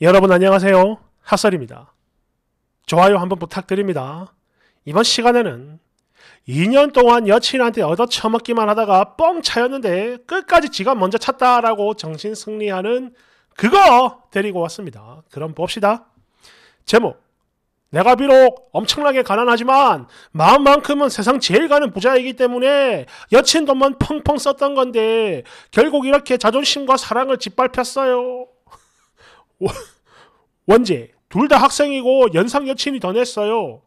여러분 안녕하세요. 핫설입니다. 좋아요 한번 부탁드립니다. 이번 시간에는 2년 동안 여친한테 얻어 처먹기만 하다가 뻥 차였는데 끝까지 지가 먼저 찼다라고 정신 승리하는 그거 데리고 왔습니다. 그럼 봅시다. 제목 내가 비록 엄청나게 가난하지만 마음만큼은 세상 제일 가는 부자이기 때문에 여친 돈만 펑펑 썼던 건데 결국 이렇게 자존심과 사랑을 짓밟혔어요. 원제 둘 다 학생이고 연상 여친이 더 냈어요.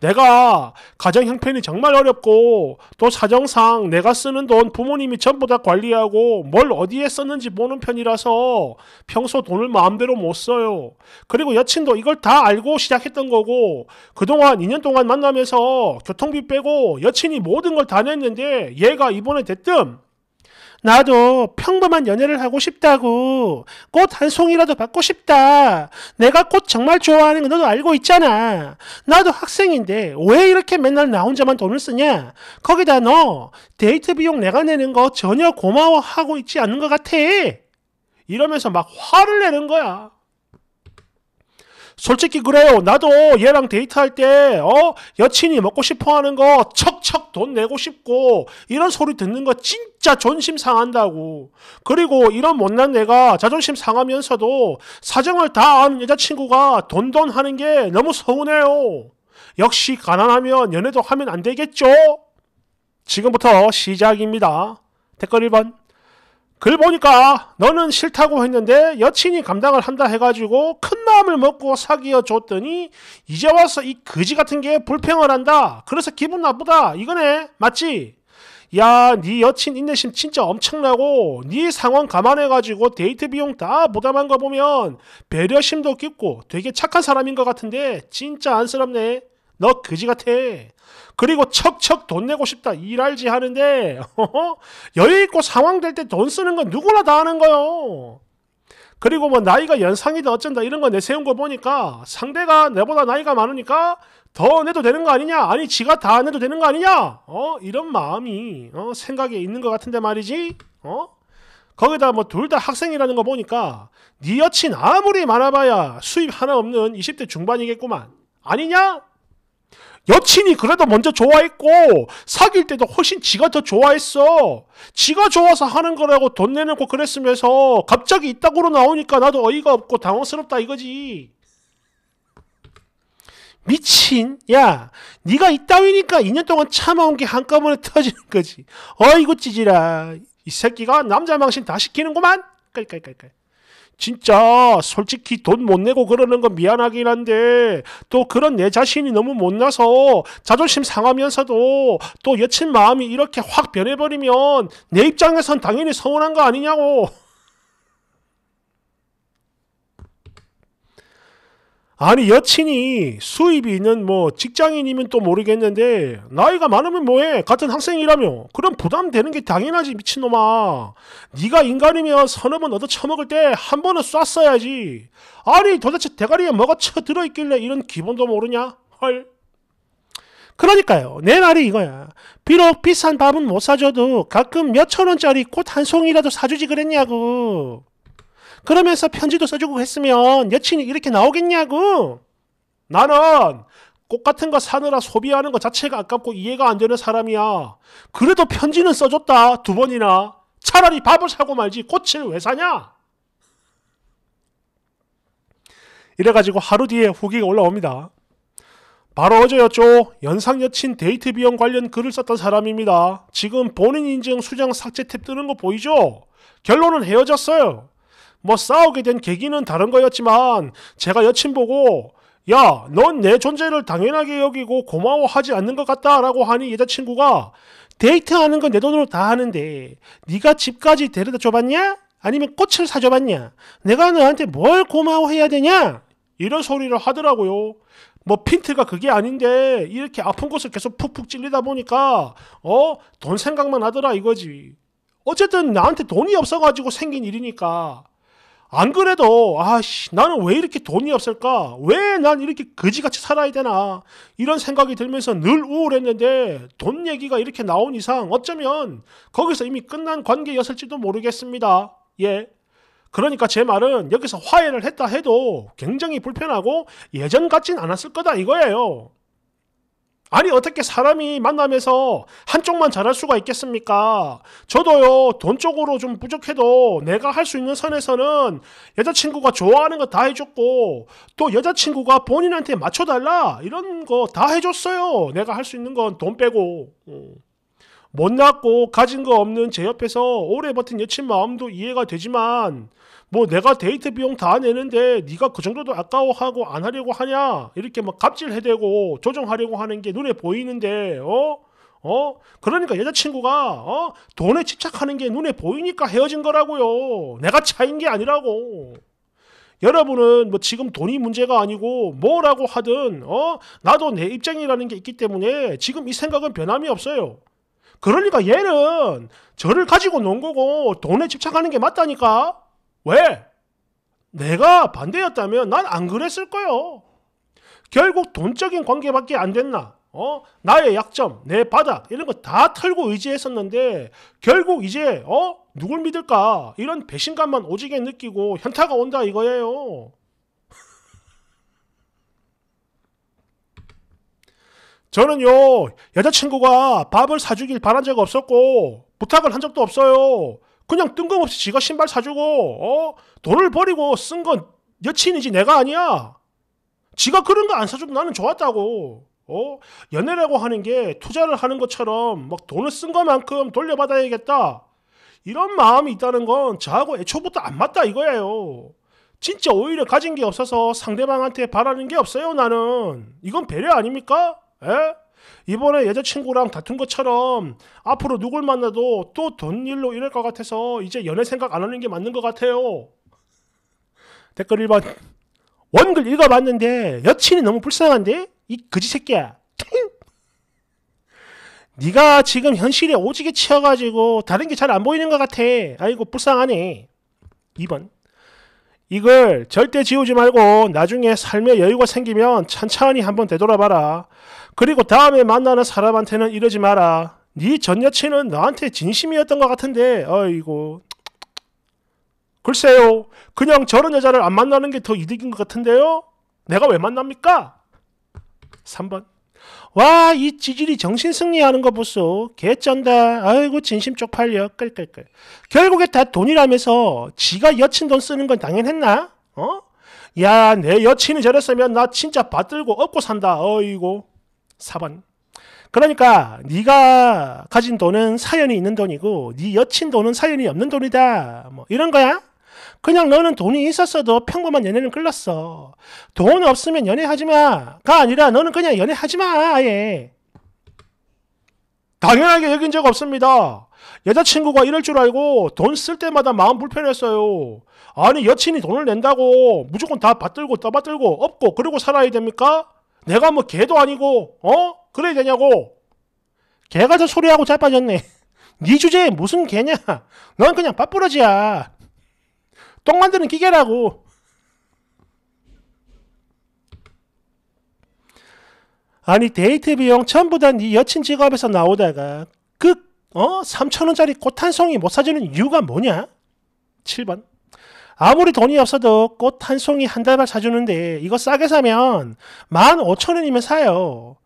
내가 가정 형편이 정말 어렵고 또 사정상 내가 쓰는 돈 부모님이 전부 다 관리하고 뭘 어디에 썼는지 보는 편이라서 평소 돈을 마음대로 못 써요. 그리고 여친도 이걸 다 알고 시작했던 거고 그동안 2년 동안 만나면서 교통비 빼고 여친이 모든 걸 다 냈는데 얘가 이번에 대뜸 나도 평범한 연애를 하고 싶다고. 꽃 한 송이라도 받고 싶다. 내가 꽃 정말 좋아하는 거 너도 알고 있잖아. 나도 학생인데 왜 이렇게 맨날 나 혼자만 돈을 쓰냐? 거기다 너 데이트 비용 내가 내는 거 전혀 고마워하고 있지 않는 것 같아. 이러면서 막 화를 내는 거야. 솔직히 그래요. 나도 얘랑 데이트할 때, 어? 여친이 먹고 싶어 하는 거 척척 돈 내고 싶고, 이런 소리 듣는 거 진짜 존심 상한다고. 그리고 이런 못난 내가 자존심 상하면서도 사정을 다 아는 여자친구가 돈돈 하는 게 너무 서운해요. 역시 가난하면 연애도 하면 안 되겠죠? 지금부터 시작입니다. 댓글 1번. 글 보니까 너는 싫다고 했는데 여친이 감당을 한다 해가지고 큰 마음을 먹고 사귀어 줬더니 이제 와서 이 거지 같은 게 불평을 한다. 그래서 기분 나쁘다. 이거네. 맞지? 야, 네 여친 인내심 진짜 엄청나고 네 상황 감안해가지고 데이트 비용 다 부담한 거 보면 배려심도 깊고 되게 착한 사람인 것 같은데 진짜 안쓰럽네. 너 그지 같아. 그리고 척척 돈 내고 싶다. 일할지 하는데 여유 있고 상황 될 때 돈 쓰는 건 누구나 다 하는 거요. 그리고 뭐 나이가 연상이다 어쩐다 이런 거 내세운 거 보니까 상대가 내보다 나이가 많으니까 더 내도 되는 거 아니냐? 아니 지가 다 내도 되는 거 아니냐? 어 이런 마음이 어 생각에 있는 것 같은데 말이지. 어 거기다 뭐 둘 다 학생이라는 거 보니까 네 여친 아무리 많아봐야 수입 하나 없는 20대 중반이겠구만. 아니냐? 여친이 그래도 먼저 좋아했고 사귈 때도 훨씬 지가 더 좋아했어. 지가 좋아서 하는 거라고 돈 내놓고 그랬으면서 갑자기 이따구로 나오니까 나도 어이가 없고 당황스럽다 이거지. 미친 야 네가 이따위니까 2년 동안 참아온 게 한꺼번에 터지는 거지. 어이구 찌질아 이 새끼가 남자 망신 다 시키는구만. 깔깔깔깔. 진짜 솔직히 돈 못 내고 그러는 건 미안하긴 한데 또 그런 내 자신이 너무 못나서 자존심 상하면서도 또 여친 마음이 이렇게 확 변해버리면 내 입장에선 당연히 서운한 거 아니냐고. 아니 여친이 수입이 있는 뭐 직장인이면 또 모르겠는데 나이가 많으면 뭐해 같은 학생이라며 그럼 부담되는 게 당연하지 미친놈아 네가 인간이면 서너번 얻어 처먹을 때 한 번은 쐈어야지 아니 도대체 대가리에 뭐가 쳐들어 있길래 이런 기본도 모르냐 헐 그러니까요 내 말이 이거야 비록 비싼 밥은 못 사줘도 가끔 몇천 원짜리 꽃 한 송이라도 사주지 그랬냐고 그러면서 편지도 써주고 했으면 여친이 이렇게 나오겠냐고. 나는 꽃 같은 거 사느라 소비하는 것 자체가 아깝고 이해가 안 되는 사람이야. 그래도 편지는 써줬다. 두 번이나. 차라리 밥을 사고 말지 꽃을 왜 사냐? 이래가지고 하루 뒤에 후기가 올라옵니다. 바로 어제였죠. 연상 여친 데이트 비용 관련 글을 썼던 사람입니다. 지금 본인 인증 수정 삭제 탭 뜨는 거 보이죠? 결론은 헤어졌어요. 뭐 싸우게 된 계기는 다른 거였지만 제가 여친 보고 야, 넌 내 존재를 당연하게 여기고 고마워하지 않는 것 같다라고 하니 여자친구가 데이트하는 건 내 돈으로 다 하는데 네가 집까지 데려다 줘봤냐? 아니면 꽃을 사줘봤냐? 내가 너한테 뭘 고마워해야 되냐? 이런 소리를 하더라고요. 뭐 핀트가 그게 아닌데 이렇게 아픈 곳을 계속 푹푹 찔리다 보니까 어 돈 생각만 하더라 이거지. 어쨌든 나한테 돈이 없어가지고 생긴 일이니까 안 그래도 아씨 나는 왜 이렇게 돈이 없을까? 왜 난 이렇게 거지같이 살아야 되나? 이런 생각이 들면서 늘 우울했는데 돈 얘기가 이렇게 나온 이상 어쩌면 거기서 이미 끝난 관계였을지도 모르겠습니다. 예. 그러니까 제 말은 여기서 화해를 했다 해도 굉장히 불편하고 예전 같진 않았을 거다 이거예요. 아니 어떻게 사람이 만남에서 한쪽만 잘할 수가 있겠습니까? 저도요 돈 쪽으로 좀 부족해도 내가 할 수 있는 선에서는 여자친구가 좋아하는 거 다 해줬고 또 여자친구가 본인한테 맞춰달라 이런 거 다 해줬어요. 내가 할 수 있는 건 돈 빼고. 어. 못났고 가진 거 없는 제 옆에서 오래 버틴 여친 마음도 이해가 되지만 뭐 내가 데이트 비용 다 내는데 네가 그 정도도 아까워하고 안 하려고 하냐 이렇게 막 갑질해대고 조정하려고 하는 게 눈에 보이는데 어? 어? 그러니까 여자친구가 어? 돈에 집착하는 게 눈에 보이니까 헤어진 거라고요. 내가 차인 게 아니라고. 여러분은 뭐 지금 돈이 문제가 아니고 뭐라고 하든 어? 나도 내 입장이라는 게 있기 때문에 지금 이 생각은 변함이 없어요. 그러니까 얘는 저를 가지고 논 거고 돈에 집착하는 게 맞다니까? 왜? 내가 반대였다면 난 안 그랬을 거요. 결국 돈적인 관계밖에 안 됐나? 어? 나의 약점, 내 바닥 이런 거 다 털고 의지했었는데 결국 이제 어? 누굴 믿을까? 이런 배신감만 오지게 느끼고 현타가 온다 이거예요. 저는요, 여자친구가 밥을 사주길 바란 적 없었고, 부탁을 한 적도 없어요. 그냥 뜬금없이 지가 신발 사주고, 어? 돈을 버리고 쓴 건 여친이지 내가 아니야. 지가 그런 거 안 사주고 나는 좋았다고. 어? 연애라고 하는 게 투자를 하는 것처럼 막 돈을 쓴 것만큼 돌려받아야겠다. 이런 마음이 있다는 건 저하고 애초부터 안 맞다 이거예요. 진짜 오히려 가진 게 없어서 상대방한테 바라는 게 없어요, 나는. 이건 배려 아닙니까? 에? 이번에 여자친구랑 다툰 것처럼 앞으로 누굴 만나도 또 돈 일로 이럴 것 같아서 이제 연애 생각 안 하는 게 맞는 것 같아요. 댓글 1번 원글 읽어봤는데 여친이 너무 불쌍한데? 이 거지 새끼야. 네가 지금 현실에 오지게 치여가지고 다른 게 잘 안 보이는 것 같아. 아이고 불쌍하네. 2번 이걸 절대 지우지 말고 나중에 삶의 여유가 생기면 천천히 한번 되돌아봐라. 그리고 다음에 만나는 사람한테는 이러지 마라. 네 전 여친은 나한테 진심이었던 것 같은데 어이고 글쎄요 그냥 저런 여자를 안 만나는 게 더 이득인 것 같은데요 내가 왜 만납니까 3번 와 이 지질이 정신승리하는 거 보소 개쩐다 아이고 진심 쪽팔려 끌끌끌 결국에 다 돈이라면서 지가 여친 돈 쓰는 건 당연했나 어? 야 내 여친이 저랬으면 나 진짜 받들고 업고 산다 어이고 4번. 그러니까 네가 가진 돈은 사연이 있는 돈이고 네 여친 돈은 사연이 없는 돈이다. 뭐 이런 거야. 그냥 너는 돈이 있었어도 평범한 연애는 끌렀어. 돈 없으면 연애하지 마가 아니라 너는 그냥 연애하지 마 아예. 당연하게 여긴 적 없습니다. 여자친구가 이럴 줄 알고 돈 쓸 때마다 마음 불편했어요. 아니 여친이 돈을 낸다고 무조건 다 받들고 떠받들고 없고그리고 살아야 됩니까? 내가 뭐 개도 아니고 어? 그래야 되냐고 개가 저 소리하고 잘빠졌네네 주제에 무슨 개냐 넌 그냥 밥부러지야 똥 만드는 기계라고 아니 데이트 비용 전부 다네 여친 직업에서 나오다가 그 어? 3천원짜리 꽃 한 송이 못 사주는 이유가 뭐냐? 7번 아무리 돈이 없어도 꽃 한 송이 한 달만 사주는데 이거 싸게 사면 만 오천 원이면 사요.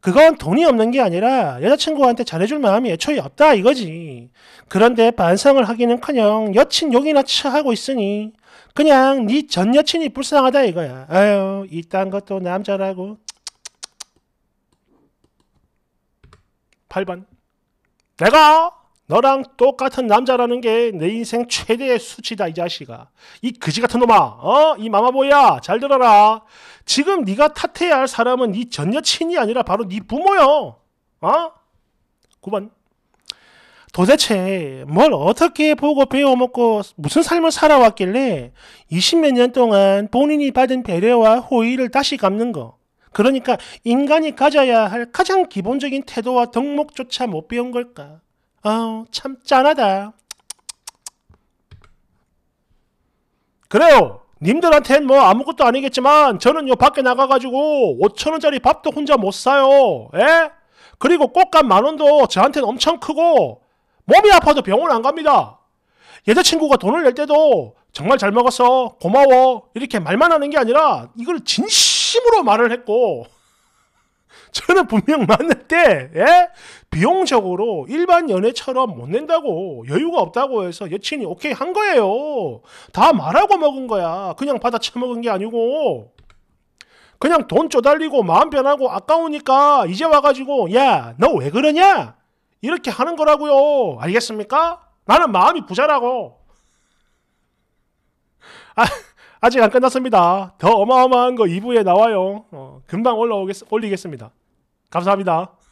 그건 돈이 없는 게 아니라 여자친구한테 잘해줄 마음이 애초에 없다 이거지. 그런데 반성을 하기는커녕 여친 욕이나 처하고 있으니 그냥 네전 여친이 불쌍하다 이거야. 아유 이딴 것도 남자라고. 8번 내가 너랑 똑같은 남자라는 게 내 인생 최대의 수치다 이 자식아. 이 그지 같은 놈아. 어? 이 마마보야. 잘 들어라. 지금 네가 탓해야 할 사람은 네전 여친이 아니라 바로 네부모여 어? 9번. 도대체 뭘 어떻게 보고 배워먹고 무슨 삶을 살아왔길래 20몇 년 동안 본인이 받은 배려와 호의를 다시 갚는 거. 그러니까 인간이 가져야 할 가장 기본적인 태도와 덕목조차 못 배운 걸까? 아우 참 짠하다. 그래요. 님들한테는뭐 아무것도 아니겠지만 저는요 밖에 나가가지고 5천원짜리 밥도 혼자 못 사요. 에? 예? 그리고 꽃값 만원도 저한테는 엄청 크고 몸이 아파도 병원 안 갑니다. 여자친구가 돈을 낼 때도 정말 잘 먹었어 고마워 이렇게 말만 하는 게 아니라 이걸 진심으로 말을 했고 저는 분명 맞는데 예? 비용적으로 일반 연애처럼 못 낸다고 여유가 없다고 해서 여친이 오케이 한 거예요. 다 말하고 먹은 거야. 그냥 받아 처먹은 게 아니고 그냥 돈 쪼달리고 마음 변하고 아까우니까 이제 와가지고 야 너 왜 그러냐 이렇게 하는 거라고요. 알겠습니까? 나는 마음이 부자라고. 아, 아직 안 끝났습니다. 더 어마어마한 거 2부에 나와요. 어, 금방 올라오겠, 올리겠습니다. 감사합니다.